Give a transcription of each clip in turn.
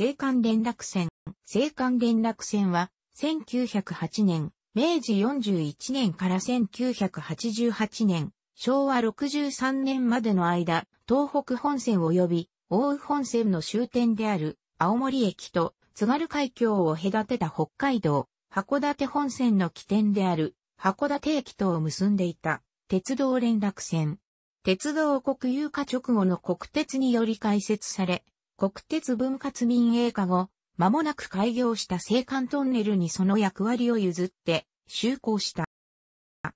青函連絡船。青函連絡船は、1908年、明治41年から1988年、昭和63年までの間、東北本線及び、大宇本線の終点である、青森駅と、津軽海峡を隔てた北海道、函館本線の起点である、函館駅とを結んでいた、鉄道連絡船。鉄道国有化直後の国鉄により開設され、国鉄分割民営化後、間もなく開業した青函トンネルにその役割を譲って就航した。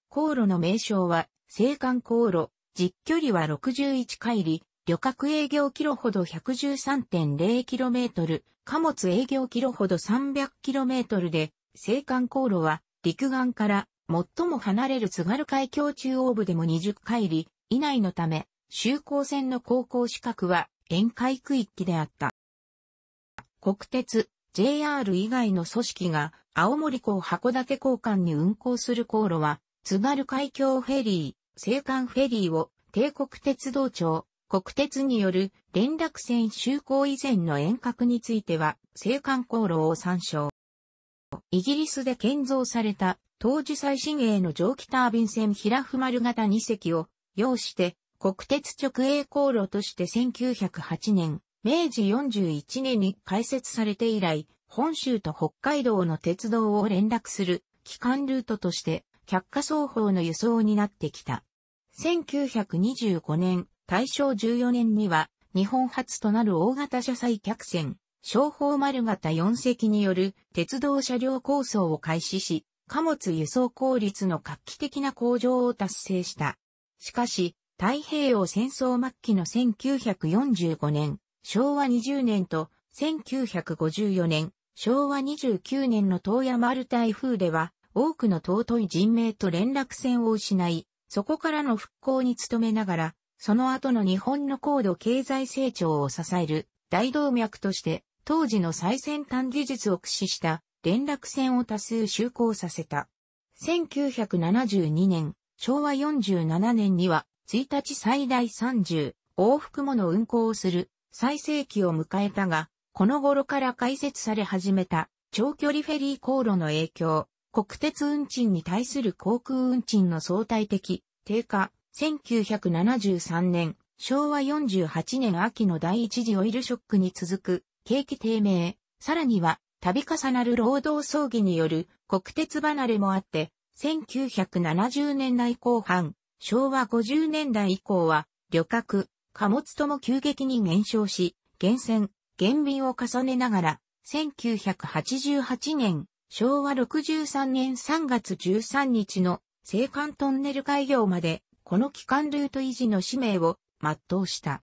航路の名称は青函航路、実距離は61海里、旅客営業キロほど 113.0km、貨物営業キロほど 300km で、青函航路は陸岸から最も離れる津軽海峡中央部でも20海里以内のため、就航船の航行資格は展開区域であった。国鉄、JR 以外の組織が青森港函館港間に運行する航路は、津軽海峡フェリー、青函フェリーを帝国鉄道庁、国鉄による連絡船就航以前の遠隔については、青函航路を参照。イギリスで建造された当時最新鋭の蒸気タービン船平フ丸型2隻を要して国鉄直営航路として1908年、明治41年に開設されて以来、本州と北海道の鉄道を連絡する機関ルートとして、客貨双方の輸送になってきた。1925年、大正14年には、日本初となる大型車載客船、商法丸型4隻による鉄道車両構想を開始し、貨物輸送効率の画期的な向上を達成した。しかし、太平洋戦争末期の1945年、昭和20年と1954年、昭和29年の東山丸台風では、多くの尊い人命と連絡船を失い、そこからの復興に努めながら、その後の日本の高度経済成長を支える大動脈として、当時の最先端技術を駆使した連絡船を多数就航させた。1972年、昭和47年には1日最大30往復もの運行をする最盛期を迎えたが、この頃から開設され始めた長距離フェリー航路の影響、国鉄運賃に対する航空運賃の相対的低下、1973年、昭和48年秋の第一次オイルショックに続く景気低迷、さらには度重なる労働争議による国鉄離れもあって、1970年代後半、昭和50年代以降は、旅客、貨物とも急激に減少し、厳選、減便を重ねながら、1988年、昭和63年3月13日の青函トンネル開業まで、この機関ルート維持の使命を全うした。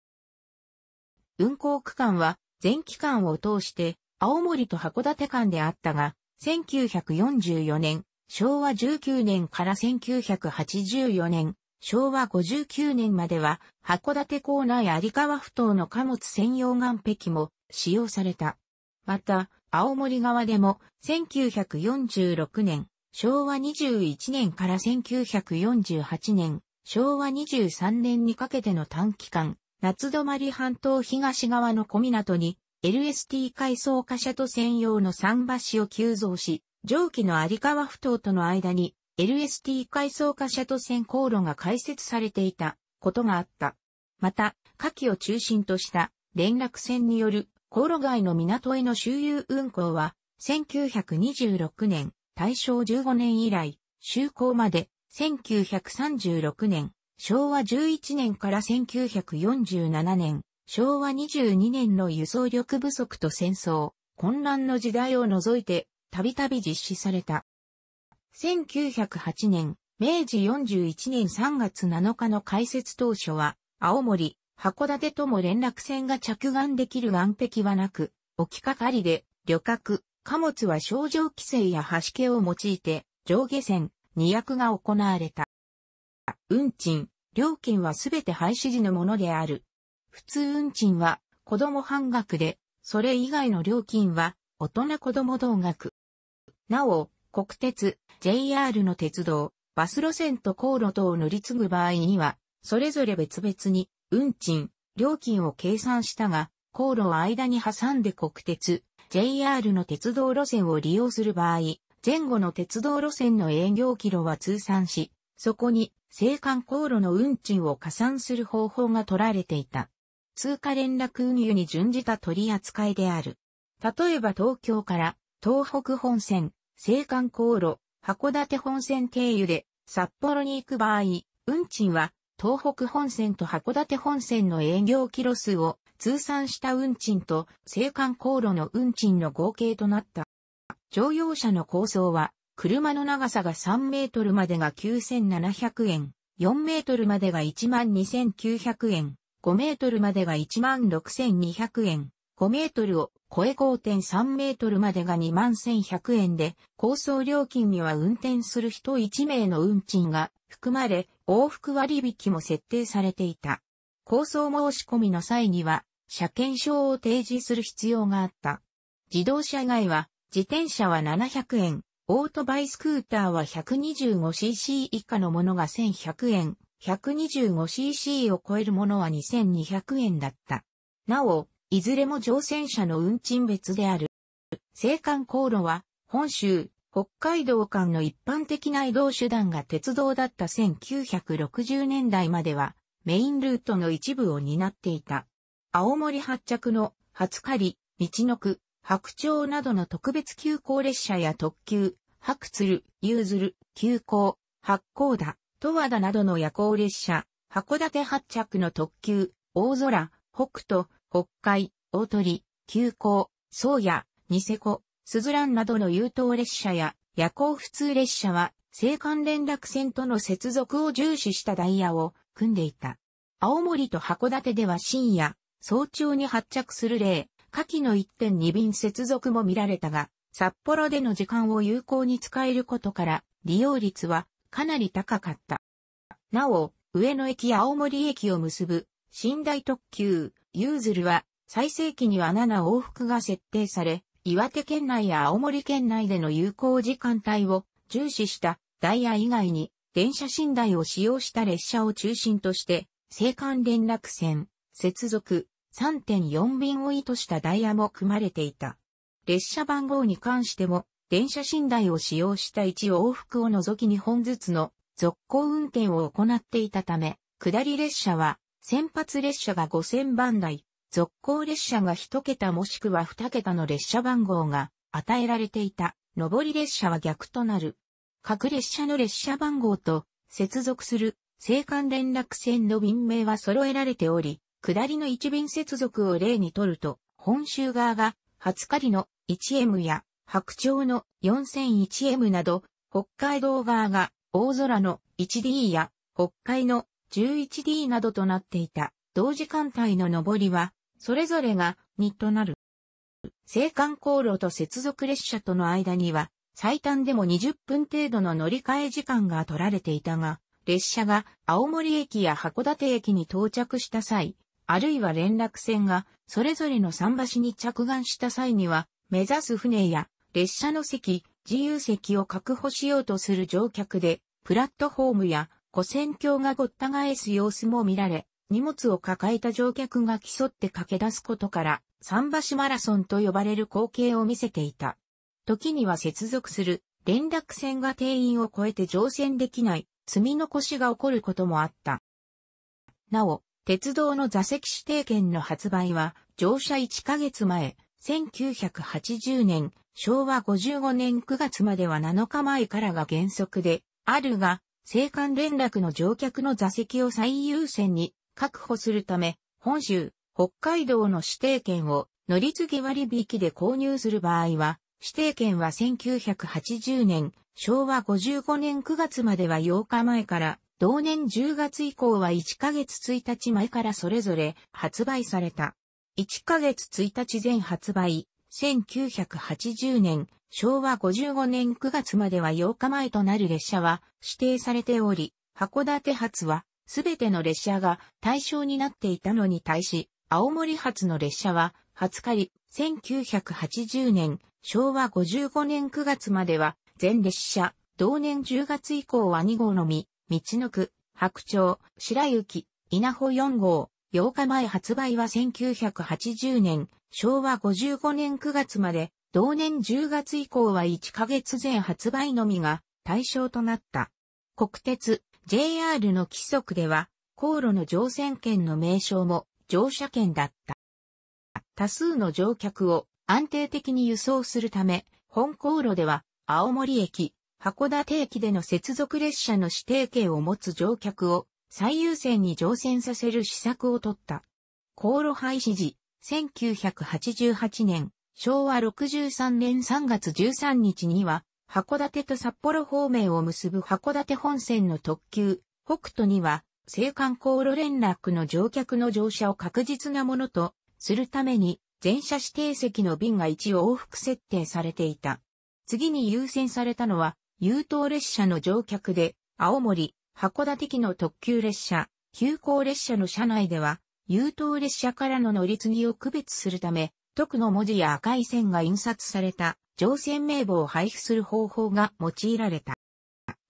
運行区間は全期間を通して青森と函館間であったが、1944年、昭和19年から1984年、昭和59年までは、函館港内有川埠頭の貨物専用岸壁も使用された。また、青森側でも、1946年、昭和21年から1948年、昭和23年にかけての短期間、夏泊半島東側の小港に、LST 改装貨車と専用の桟橋を急増し、上記の有川埠頭との間に LST 階層化車ャ線航路が開設されていたことがあった。また、下記を中心とした連絡船による航路外の港への周遊運航は、1926年、大正15年以来、就航まで、1936年、昭和11年から1947年、昭和22年の輸送力不足と戦争、混乱の時代を除いて、たびたび実施された。1908年、明治41年3月7日の開設当初は、青森、函館とも連絡船が着岸できる岸壁はなく、置きかかりで、旅客、貨物は症状規制や橋系を用いて、上下線、2役が行われた。運賃、料金はすべて廃止時のものである。普通運賃は、子供半額で、それ以外の料金は、大人子供同額。なお、国鉄、JR の鉄道、バス路線と航路等を乗り継ぐ場合には、それぞれ別々に、運賃、料金を計算したが、航路を間に挟んで国鉄、JR の鉄道路線を利用する場合、前後の鉄道路線の営業キロは通算し、そこに、青函航路の運賃を加算する方法が取られていた。通貨連絡運輸に準じた取り扱いである。例えば東京から東北本線、青函航路、函館本線経由で札幌に行く場合、運賃は東北本線と函館本線の営業キロ数を通算した運賃と青函航路の運賃の合計となった。乗用車の構想は、車の長さが3メートルまでが9700円、4メートルまでが12900円、5メートルまでが16200円、5メートルを超え5.3メートルまでが21,100円で、高層料金には運転する人1名の運賃が含まれ、往復割引も設定されていた。高層申し込みの際には、車検証を提示する必要があった。自動車外は、自転車は700円、オートバイスクーターは 125cc 以下のものが1100円、125cc を超えるものは2200円だった。なお、いずれも乗船者の運賃別である。青函航路は、本州、北海道間の一般的な移動手段が鉄道だった1960年代までは、メインルートの一部を担っていた。青森発着の、初狩り、道の区、白鳥などの特別急行列車や特急、白鶴、夕鶴、急行、八甲田、十和田などの夜行列車、函館発着の特急、大空、北斗、北海、大鳥、急行、宗谷、ニセコ、スズランなどの優等列車や夜行普通列車は、青函連絡船との接続を重視したダイヤを組んでいた。青森と函館では深夜、早朝に発着する例、下記の1.2便接続も見られたが、札幌での時間を有効に使えることから、利用率はかなり高かった。なお、上野駅や青森駅を結ぶ、寝台特急、ユーズルは、最盛期には7往復が設定され、岩手県内や青森県内での有効時間帯を重視したダイヤ以外に、電車寝台を使用した列車を中心として、青函連絡船、接続、3.4便を意図したダイヤも組まれていた。列車番号に関しても、電車寝台を使用した1往復を除き2本ずつの続行運転を行っていたため、下り列車は先発列車が5000番台、続行列車が1桁もしくは2桁の列車番号が与えられていた、上り列車は逆となる。各列車の列車番号と接続する青函連絡線の便名は揃えられており、下りの一便接続を例にとると、本州側が初狩りの 1M や白鳥の 4001M など、北海道側が大空の 1D や北海の 11D などとなっていた同時間帯の上りは、それぞれが2となる。青函航路と接続列車との間には、最短でも20分程度の乗り換え時間が取られていたが、列車が青森駅や函館駅に到着した際、あるいは連絡船がそれぞれの桟橋に着岸した際には、目指す船や列車の席、自由席を確保しようとする乗客で、プラットホームや古戦況がごった返す様子も見られ、荷物を抱えた乗客が競って駆け出すことから、桟橋マラソンと呼ばれる光景を見せていた。時には接続する連絡船が定員を超えて乗船できない積み残しが起こることもあった。なお、鉄道の座席指定券の発売は乗車1ヶ月前、1980年、昭和55年9月までは7日前からが原則で、あるが、青函連絡の乗客の座席を最優先に確保するため、本州、北海道の指定券を乗り継ぎ割引で購入する場合は、指定券は1980年、昭和55年9月までは8日前から、同年10月以降は1ヶ月1日前からそれぞれ発売された。1ヶ月1日前発売、1980年昭和55年9月までは8日前となる列車は指定されており、函館発はすべての列車が対象になっていたのに対し、青森発の列車は20日1980年昭和55年9月までは全列車、同年10月以降は2号のみ、道の区、白鳥、白雪、稲穂4号、8日前発売は1980年、昭和55年9月まで同年10月以降は1ヶ月前発売のみが対象となった。国鉄 JR の規則では、航路の乗船券の名称も乗車券だった。多数の乗客を安定的に輸送するため、本航路では青森駅、函館駅での接続列車の指定券を持つ乗客を最優先に乗船させる施策を取った。航路廃止時、1988年、昭和63年3月13日には、函館と札幌方面を結ぶ函館本線の特急、北斗には、青函航路連絡の乗客の乗車を確実なものとするために、全車指定席の便が1往復設定されていた。次に優先されたのは、優等列車の乗客で、青森、函館機の特急列車、急行列車の車内では、優等列車からの乗り継ぎを区別するため、特の文字や赤い線が印刷された乗船名簿を配布する方法が用いられた。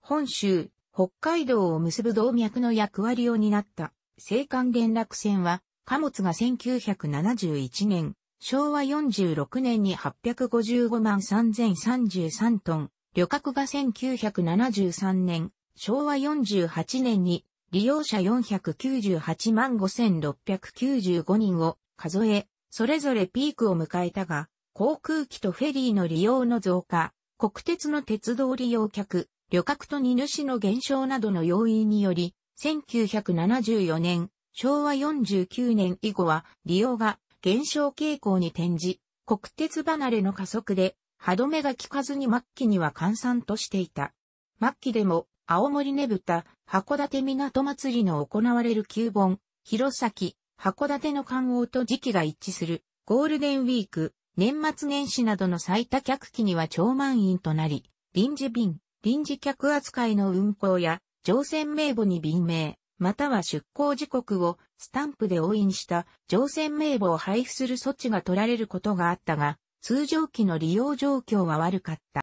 本州、北海道を結ぶ動脈の役割を担った青函連絡船は、貨物が1971年、昭和46年に855万3033トン、旅客が1973年、昭和48年に利用者498万5695人を数え、それぞれピークを迎えたが、航空機とフェリーの利用の増加、国鉄の鉄道利用客、旅客と荷主の減少などの要因により、1974年、昭和49年以後は利用が減少傾向に転じ、国鉄離れの加速で歯止めが効かずに末期には換算としていた。末期でも青森ねぶた、函館港祭りの行われる旧盆、弘前、函館の観光と時期が一致する、ゴールデンウィーク、年末年始などの最多客機には超満員となり、臨時便、臨時客扱いの運行や、乗船名簿に便名、または出港時刻をスタンプで押印した乗船名簿を配布する措置が取られることがあったが、通常機の利用状況は悪かった。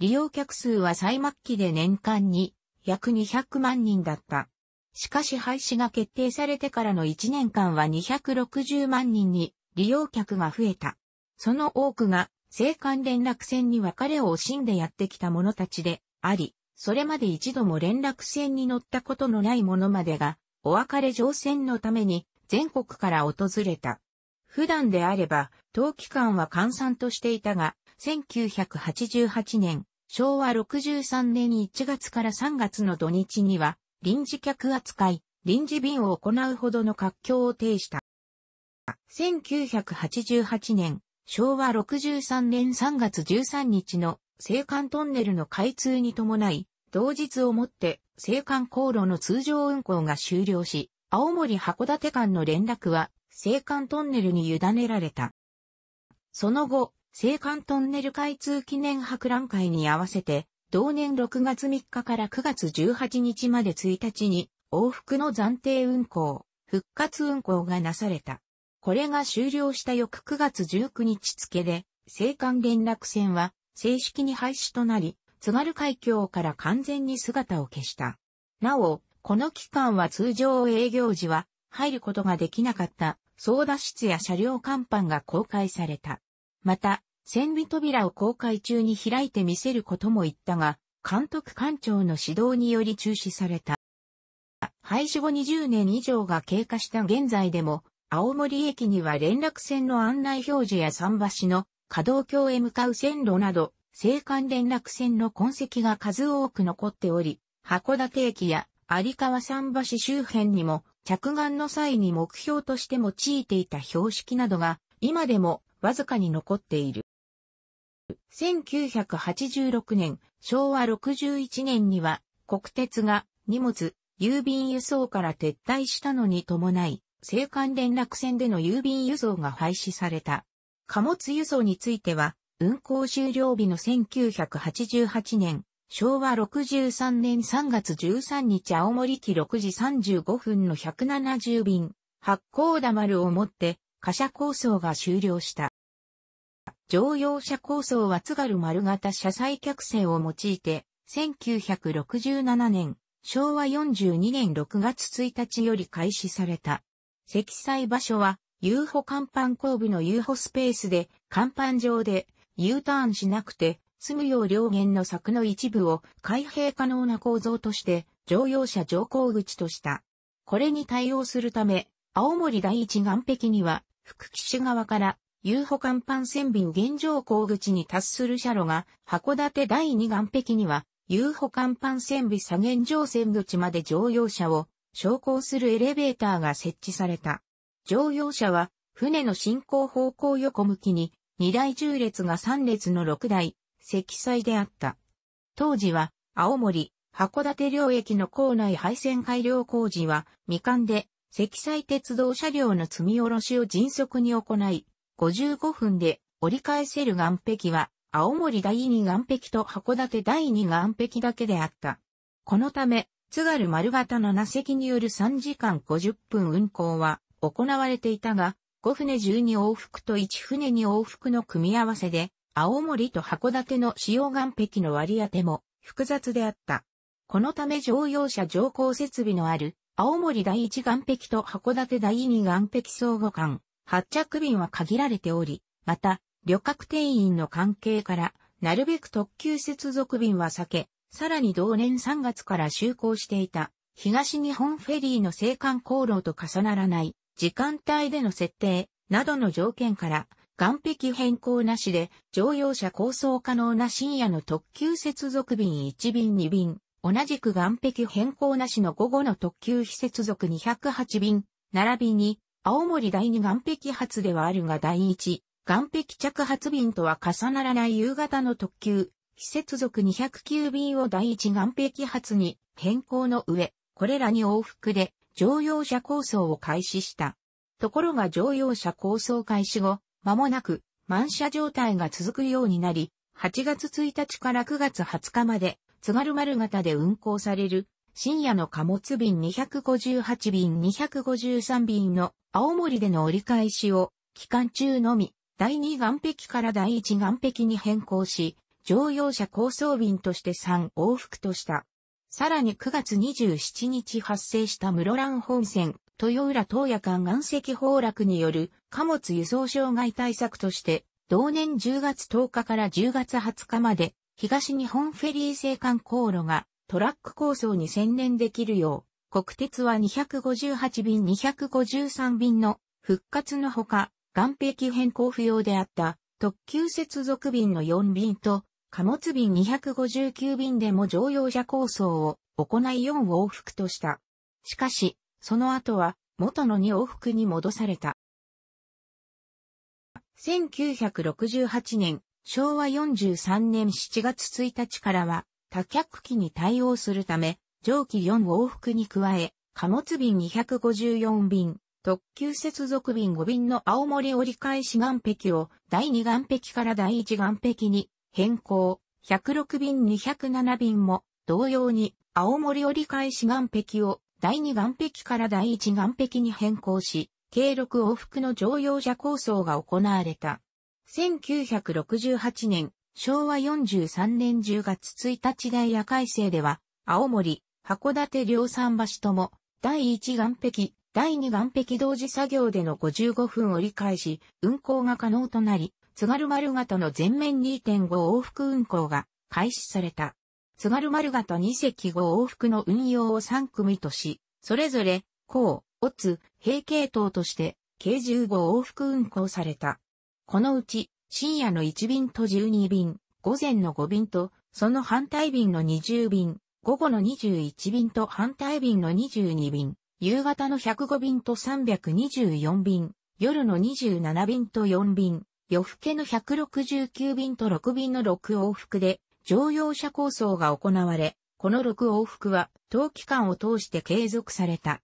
利用客数は最末期で年間に約200万人だった。しかし廃止が決定されてからの1年間は260万人に利用客が増えた。その多くが、青函連絡船に別れを惜しんでやってきた者たちであり、それまで一度も連絡船に乗ったことのない者までが、お別れ乗船のために全国から訪れた。普段であれば、当期間は換算としていたが、1988年、昭和63年1月から3月の土日には、臨時客扱い、臨時便を行うほどの活況を呈した。1988年、昭和63年3月13日の青函トンネルの開通に伴い、同日をもって青函航路の通常運行が終了し、青森函館間の連絡は青函トンネルに委ねられた。その後、青函トンネル開通記念博覧会に合わせて、同年6月3日から9月18日まで1日に往復の暫定運行、復活運行がなされた。これが終了した翌9月19日付で、青函連絡船は正式に廃止となり、津軽海峡から完全に姿を消した。なお、この期間は通常営業時は入ることができなかった操舵室や車両甲板が公開された。また、戦備扉を公開中に開いて見せることも言ったが、監督官庁の指導により中止された。廃止後20年以上が経過した現在でも、青森駅には連絡船の案内表示や桟橋の可動橋へ向かう線路など、青函連絡船の痕跡が数多く残っており、函館駅や有川桟橋周辺にも、着岸の際に目標として用いていた標識などが、今でもわずかに残っている。1986年、昭和61年には、国鉄が荷物、郵便輸送から撤退したのに伴い、青函連絡船での郵便輸送が廃止された。貨物輸送については、運行終了日の1988年、昭和63年3月13日青森期6時35分の170便、八甲田丸をもって、貨車構想が終了した。乗用車構想は津軽丸型車載客船を用いて、1967年、昭和42年6月1日より開始された。積載場所は、遊歩甲板後部の遊歩スペースで、甲板上で U ターンしなくて、住むよう両舷の柵の一部を開閉可能な構造として、乗用車乗降口とした。これに対応するため、青森第一岸壁には、福岸側から遊歩間板船便現状港口に達する車路が、函館第2岸壁には、遊歩間板船線尾左現状線口まで乗用車を、昇降するエレベーターが設置された。乗用車は、船の進行方向横向きに、2台重列が3列の6台、積載であった。当時は、青森、函館両駅の構内配線改良工事は、未完で、積載鉄道車両の積み下ろしを迅速に行い、55分で折り返せる岸壁は、青森第二岸壁と函館第二岸壁だけであった。このため、津軽丸型の名石による3時間50分運行は行われていたが、5船12往復と1船2往復の組み合わせで、青森と函館の使用岸壁の割り当ても複雑であった。このため乗用車乗降設備のある青森第一岸壁と函館第二岸壁相互間、発着便は限られており、また、旅客定員の関係から、なるべく特急接続便は避け、さらに同年3月から就航していた、東日本フェリーの青函航路と重ならない時間帯での設定などの条件から、岸壁変更なしで乗用車構想可能な深夜の特急接続便1便2便、同じく岸壁変更なしの午後の特急非接続208便、並びに青森第二岸壁発ではあるが第一岸壁着発便とは重ならない夕方の特急、非接続209便を第一岸壁発に変更の上、これらに往復で乗用車構想を開始した。ところが乗用車構想開始後、間もなく満車状態が続くようになり、8月1日から9月20日まで津軽丸型で運行される深夜の貨物便258便253便の青森での折り返しを、期間中のみ、第2岸壁から第1岸壁に変更し、乗用車高層便として3往復とした。さらに9月27日発生した室蘭本線、豊浦東野間岩石崩落による貨物輸送障害対策として、同年10月10日から10月20日まで、東日本フェリー生函航路がトラック構想に専念できるよう、国鉄は258便253便の復活のほか、岸壁変更不要であった特急接続便の4便と貨物便259便でも乗用車構想を行い4往復とした。しかし、その後は元の2往復に戻された。1968年、昭和43年7月1日からは多客機に対応するため、蒸気4往復に加え、貨物便254便、特急接続便5便の青森折り返し岸壁を第2岸壁から第1岸壁に変更、106便207便も同様に青森折り返し岸壁を第2岸壁から第1岸壁に変更し、計6往復の乗用車構想が行われた。1968年、昭和43年10月1日大夜改正では、青森、函館両産橋とも、第1岸壁、第2岸壁同時作業での55分折り返し、運行が可能となり、津軽丸型の全面2.5往復運行が開始された。津軽丸型2隻5往復の運用を3組とし、それぞれ、高、オツ、平系統として、計15往復運行された。このうち、深夜の1便と12便、午前の5便と、その反対便の20便、午後の21便と反対便の22便、夕方の105便と324便、夜の27便と4便、夜更けの169便と6便の6往復で乗用車構想が行われ、この6往復は冬期間を通して継続された。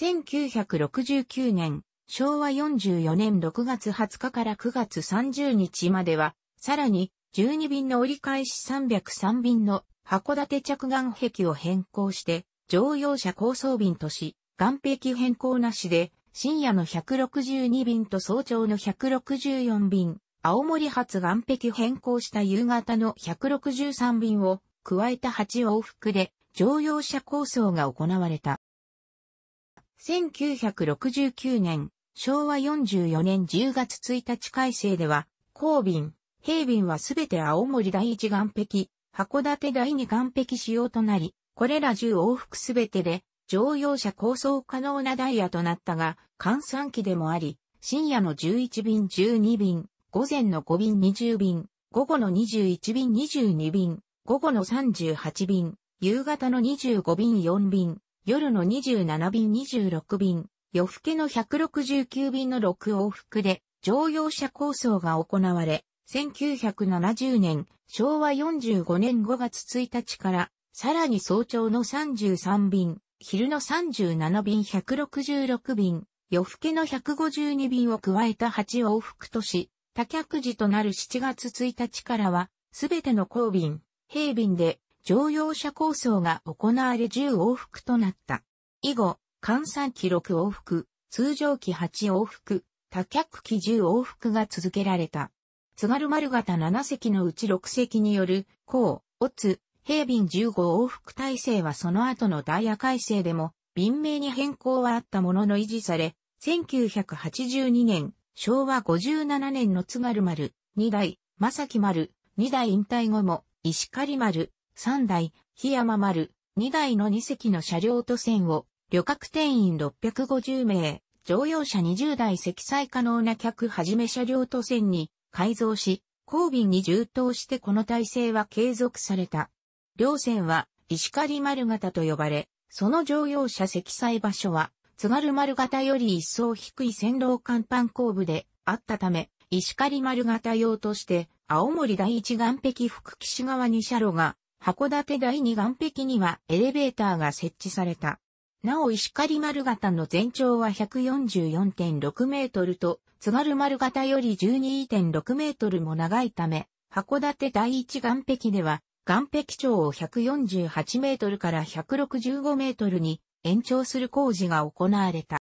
1969年、昭和44年6月20日から9月30日までは、さらに12便の折り返し303便の函館着岸壁を変更して、乗用車高層便とし、岸壁変更なしで、深夜の162便と早朝の164便、青森発岸壁変更した夕方の163便を加えた8往復で乗用車構想が行われた。1969年、昭和44年10月1日改正では、後便、平便はすべて青森第一岸壁、函館台に完璧仕様となり、これら10往復すべてで、乗用車構想可能なダイヤとなったが、換算機でもあり、深夜の11便12便、午前の5便20便、午後の21便22便、午後の38便、夕方の25便4便、夜の27便26便、夜更けの169便の6往復で、乗用車構想が行われ、1970年昭和45年5月1日から、さらに早朝の33便、昼の37便166便、夜更けの152便を加えた8往復都市、多客時となる7月1日からは、すべての公便、平便で乗用車構想が行われ10往復となった。以後、換算期6往復、通常期8往復、多客期10往復が続けられた。津軽丸型7隻のうち6隻による、甲、オツ、平便15往復体制はその後のダイヤ改正でも、便名に変更はあったものの維持され、1982年、昭和57年の津軽丸、2代、正木丸、2代引退後も、石狩丸、3代、檜山丸、2代の2隻の車両と線を、旅客定員650名、乗用車20台積載可能な客はじめ車両と線に、改造し、交尾に充当してこの体制は継続された。両線は石狩丸型と呼ばれ、その乗用車積載場所は津軽丸型より一層低い線路甲板後部であったため、石狩丸型用として青森第一岸壁福岸側に車路が、函館第二岸壁にはエレベーターが設置された。なお石狩丸型の全長は144.6メートルと津軽丸型より12.6メートルも長いため、函館第一岩壁では、岩壁長を148メートルから165メートルに延長する工事が行われた。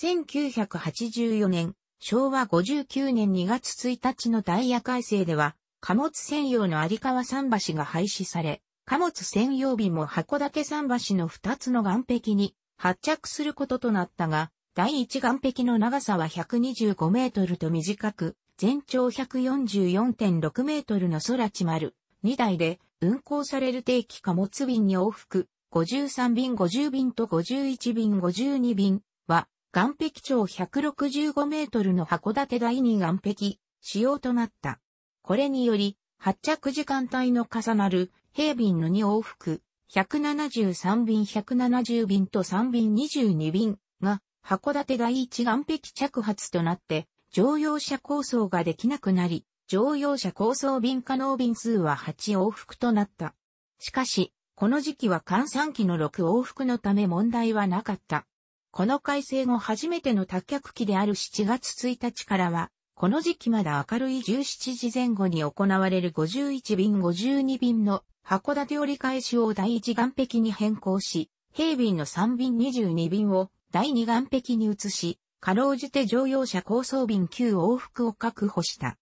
1984年、昭和59年2月1日のダイヤ改正では、貨物専用の有川桟橋が廃止され、貨物専用便も函館桟橋の2つの岸壁に発着することとなったが、第一岸壁の長さは125メートルと短く、全長144.6メートルの空地丸2台で運行される定期貨物便に往復53便50便と51便52便は岸壁長165メートルの函館第二岸壁仕様となった。これにより発着時間帯の重なる平便の2往復173便170便と3便22便が函館第一岸壁着発となって、乗用車構想ができなくなり、乗用車構想便可能便数は8往復となった。しかし、この時期は換算機の6往復のため問題はなかった。この改正後初めての脱却機である7月1日からは、この時期まだ明るい17時前後に行われる51便52便の函館折り返しを第一岸壁に変更し、平便の3便22便を第二岸壁に移し、かろうじて乗用車高層便9往復を確保した。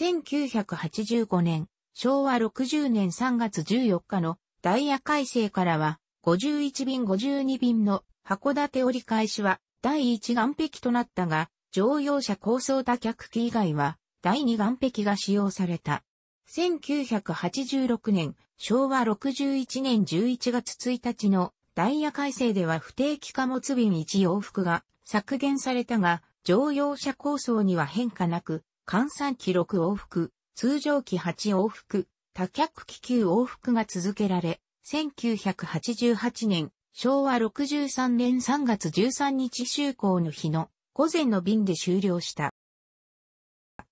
1985年、昭和60年3月14日のダイヤ改正からは、51便52便の函館折り返しは第1岸壁となったが、乗用車高層多客機以外は第2岸壁が使用された。1986年、昭和61年11月1日のダイヤ改正では不定期貨物便1往復が削減されたが、乗用車構想には変化なく、換算機6往復、通常機8往復、多脚機9往復が続けられ、1988年、昭和63年3月13日就航の日の午前の便で終了した。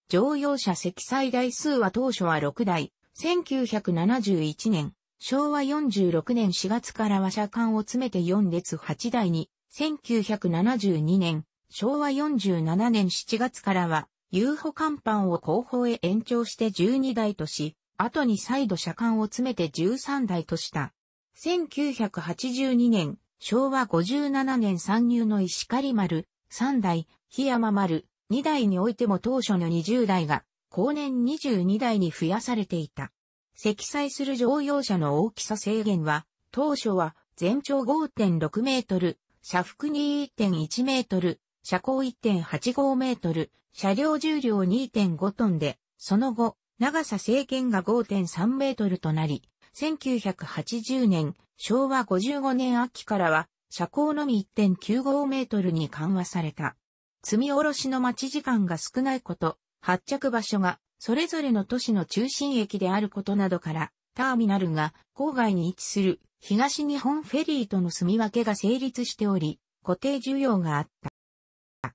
乗用車積載台数は当初は6台、1971年、昭和46年4月からは車間を詰めて4列8台に、1972年、昭和47年7月からは、遊歩看板を後方へ延長して12台とし、後に再度車間を詰めて13台とした。1982年、昭和57年参入の石狩丸、3台、檜山丸、2台においても当初の20台が、後年22台に増やされていた。積載する乗用車の大きさ制限は、当初は全長5.6メートル、車幅2.1メートル、車高1.85メートル、車両重量2.5トンで、その後、長さ制限が5.3メートルとなり、1980年、昭和55年秋からは、車高のみ1.95メートルに緩和された。積み下ろしの待ち時間が少ないこと、発着場所がそれぞれの都市の中心駅であることなどから、ターミナルが郊外に位置する東日本フェリーとの住み分けが成立しており、固定需要があった。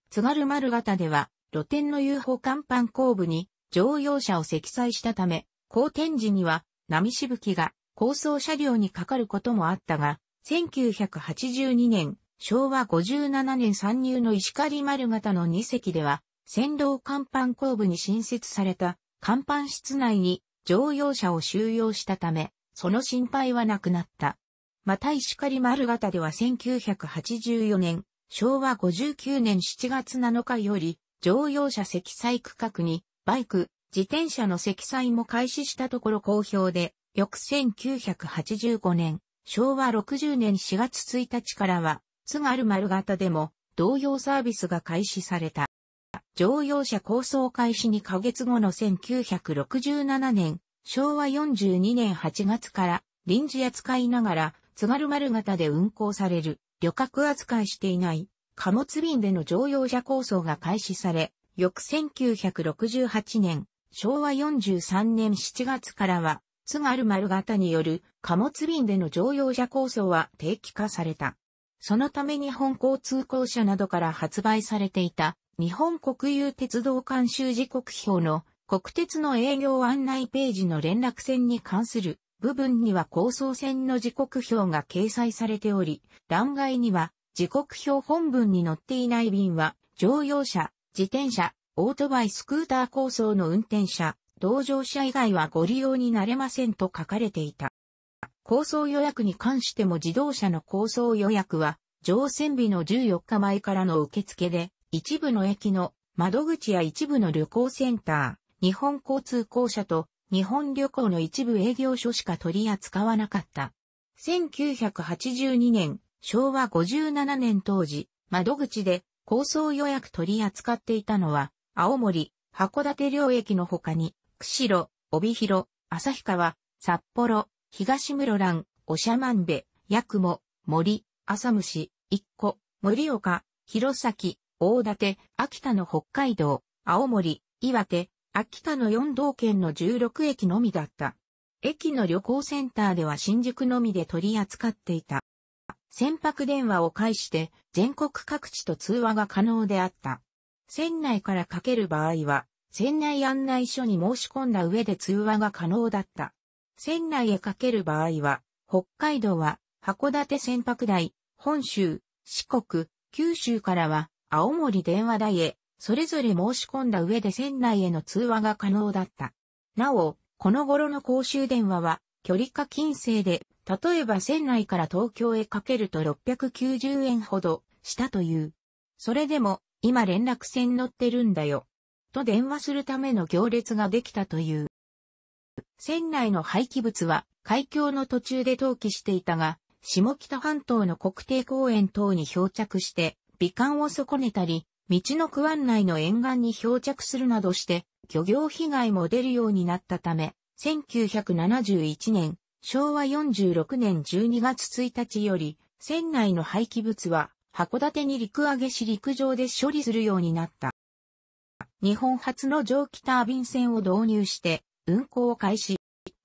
津軽丸型では、露天の UFO 甲板後部に乗用車を積載したため、好天時には波しぶきが高層車両にかかることもあったが、1982年、昭和57年参入の石狩丸型の2隻では、先導甲板後部に新設された甲板室内に乗用車を収容したため、その心配はなくなった。また石狩丸型では1984年、昭和59年7月7日より、乗用車積載区画に、バイク、自転車の積載も開始したところ好評で、翌1985年、昭和60年4月1日からは、津軽丸型でも、同様サービスが開始された。乗用車構想開始2ヶ月後の1967年、昭和42年8月から臨時扱いながら津軽丸型で運行される旅客扱いしていない貨物便での乗用車構想が開始され、翌1968年、昭和43年7月からは、津軽丸型による貨物便での乗用車構想は定期化された。そのため日本交通公社などから発売されていた日本国有鉄道監修時刻表の国鉄の営業案内ページの連絡線に関する部分には構想線の時刻表が掲載されており、欄外には時刻表本文に載っていない便は乗用車、自転車、オートバイスクーター構想の運転者、同乗者以外はご利用になれませんと書かれていた。構想予約に関しても自動車の構想予約は、乗船日の14日前からの受付で一部の駅の窓口や一部の旅行センター、日本交通公社と日本旅行の一部営業所しか取り扱わなかった。1982年、昭和57年当時、窓口で構想予約取り扱っていたのは、青森、函館両駅の他に、釧路、帯広、旭川、札幌、東室蘭、おしゃまんべ、八雲、森、浅虫、一個、森岡、弘前、大館、秋田の北海道、青森、岩手、秋田の4道県の16駅のみだった。駅の旅行センターでは新宿のみで取り扱っていた。船舶電話を介して全国各地と通話が可能であった。船内からかける場合は、船内案内所に申し込んだ上で通話が可能だった。船内へかける場合は、北海道は函館船舶台、本州、四国、九州からは青森電話台へ、それぞれ申し込んだ上で船内への通話が可能だった。なお、この頃の公衆電話は、距離化金制で、例えば船内から東京へかけると690円ほどしたという。それでも、今連絡船乗ってるんだよ。と電話するための行列ができたという。船内の廃棄物は海峡の途中で投棄していたが、下北半島の国定公園等に漂着して美観を損ねたり、道の区湾内の沿岸に漂着するなどして、漁業被害も出るようになったため、1971年、昭和46年12月1日より、船内の廃棄物は、函館に陸揚げし陸上で処理するようになった。日本初の蒸気タービン船を導入して、運航を開始。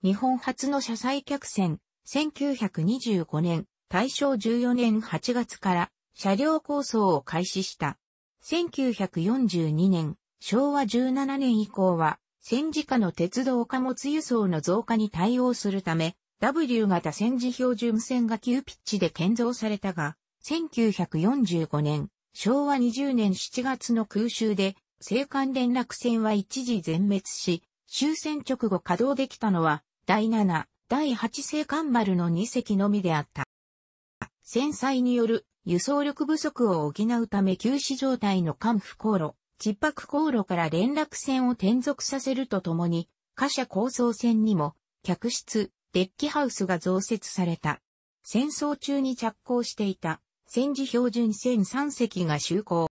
日本初の車載客船、1925年、大正14年8月から車両構想を開始した。1942年、昭和17年以降は、戦時下の鉄道貨物輸送の増加に対応するため、W 型戦時標準線が急ピッチで建造されたが、1945年、昭和20年7月の空襲で、青函連絡船は一時全滅し、終戦直後稼働できたのは、第7、第8青函丸の2隻のみであった。戦災による輸送力不足を補うため休止状態の幹部航路、窒泊航路から連絡船を転属させるとともに、貨車構層船にも、客室、デッキハウスが増設された。戦争中に着工していた、戦時標準船3隻が就航。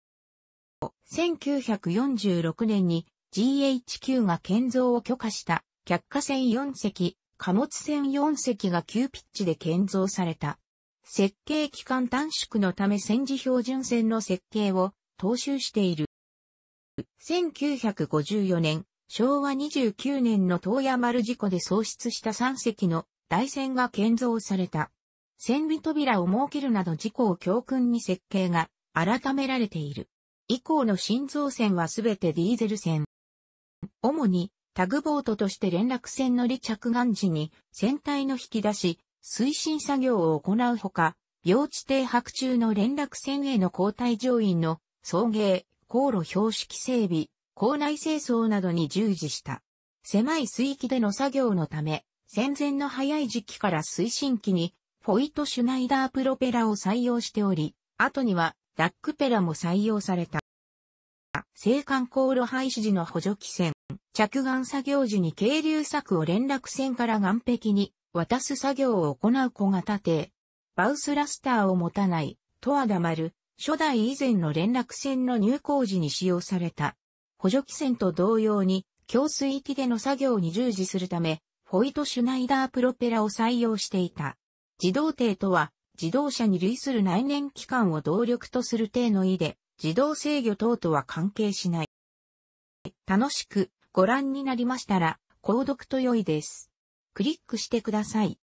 1946年に GHQ が建造を許可した、客貨船4隻、貨物船4隻が急ピッチで建造された。設計期間短縮のため戦時標準線の設計を踏襲している。1954年、昭和29年の東山丸事故で喪失した3隻の台船が建造された。船尾扉を設けるなど事故を教訓に設計が改められている。以降の新造船はすべてディーゼル船。主にタグボートとして連絡船の離着岸時に船体の引き出し、推進作業を行うほか、幼地停泊中の連絡船への交代乗員の送迎、航路標識整備、校内清掃などに従事した。狭い水域での作業のため、戦前の早い時期から推進機に、フォイト・シュナイダープロペラを採用しており、後にはダックペラも採用された。青函航路廃止時の補助機船、着岸作業時に係流策を連絡船から岸壁に渡す作業を行う小型艇。バウスラスターを持たない、とは黙る、初代以前の連絡船の入港時に使用された。補助機船と同様に、強水域での作業に従事するため、フォイト・シュナイダープロペラを採用していた。自動艇とは、自動車に類する内燃機関を動力とする艇の意で、自動制御等とは関係しない。楽しくご覧になりましたら、購読と良いです。クリックしてください。